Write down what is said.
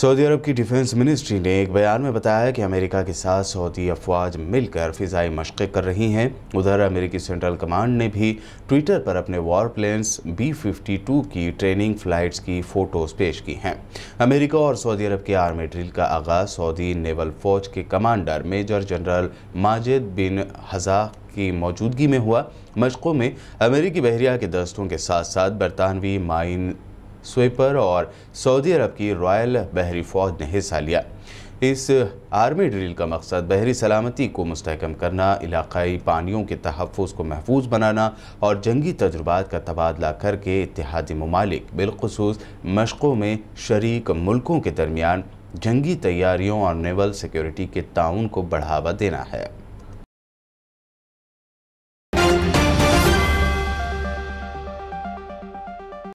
Saudi अरब की defence ministry ने एक बयान में बताया कि अमेरिका के साथ सऊदी अफवाज मिलकर फ़िज़ाई मशक़ें कर रही हैं उधर अमेरिकी सेंट्रल कमांड ने भी ट्विटर पर अपने war planes B fifty two की ट्रेनिंग फ़्लाइट्स की फ़ोटोज़ पेश की हैं अमेरिका और सऊदी अरब के आर्मी ड्रिल का आगाज़ सऊदी नेवल फ़ौज के commander major general Majid bin Hazza की मौजूदगी में हुआ मशक़ों में अमेरिकी बहरिया के दस्तों के साथ साथ बरतानवी माइन स्वीपर और सऊदी अरब की रॉयल बहरी फौज ने हिस्सा लिया इस आर्मी ड्रिल का मकसद बहरी सलामती को मुस्तकम करना इलाकई पानियों के तहफ़ को महफूज बनाना और जंगी तजुर्बात का तबादला करके इतिहादी ममालिक बिलखसूस मशक़ों में शर्क मुल्कों के दरमियान जंगी तैयारियों और नेवल सिक्योरिटी के ताउन को बढ़ावा देना है